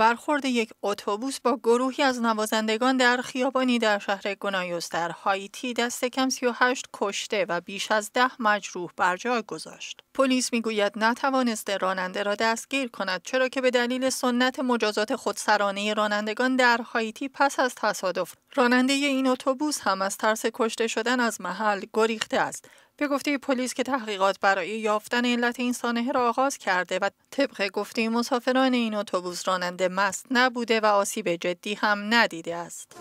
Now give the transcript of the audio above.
برخورد یک اتوبوس با گروهی از نوازندگان در خیابانی در شهر گنایوس در هایتی دست کم 38 کشته و بیش از ده مجروح بر جای گذاشت. پلیس میگوید نتوانسته راننده را دستگیر کند چرا که به دلیل سنت مجازات خودسرانه رانندگان در هایتی پس از تصادف راننده این اتوبوس هم از ترس کشته شدن از محل گریخته است به گفته پلیس که تحقیقات برای یافتن علت این سانحه را آغاز کرده و طبق گفته مسافران این اتوبوس راننده مست نبوده و آسیب جدی هم ندیده است.